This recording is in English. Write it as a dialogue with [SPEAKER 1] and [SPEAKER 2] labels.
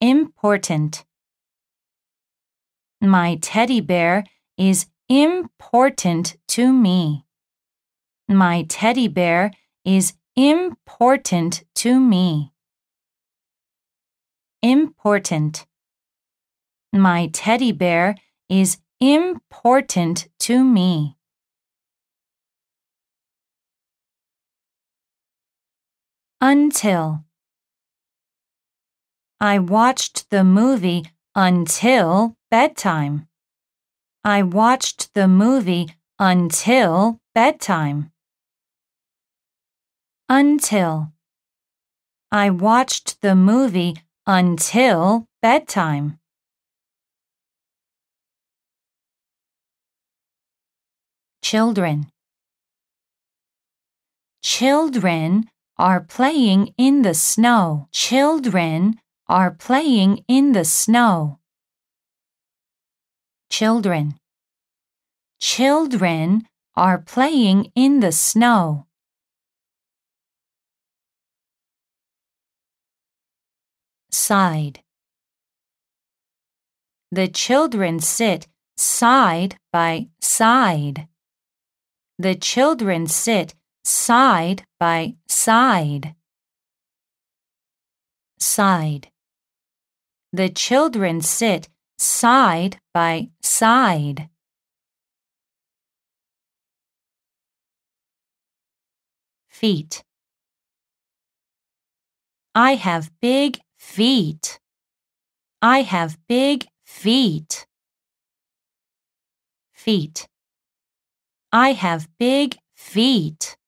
[SPEAKER 1] important. My teddy bear is important to me. My teddy bear is important to me. Important. My
[SPEAKER 2] teddy bear is important to me. Until I watched the movie until
[SPEAKER 1] bedtime. I watched the movie until bedtime. Until.
[SPEAKER 2] I watched the movie until bedtime. Children. Children are playing in the
[SPEAKER 1] snow. Children are playing in the snow.
[SPEAKER 2] Children. Children are playing in the snow. Side. The children sit side by side.
[SPEAKER 1] The children sit side by side.
[SPEAKER 2] Side. The children sit side by side. Feet. I have big feet. I have big feet. Feet. I have big feet.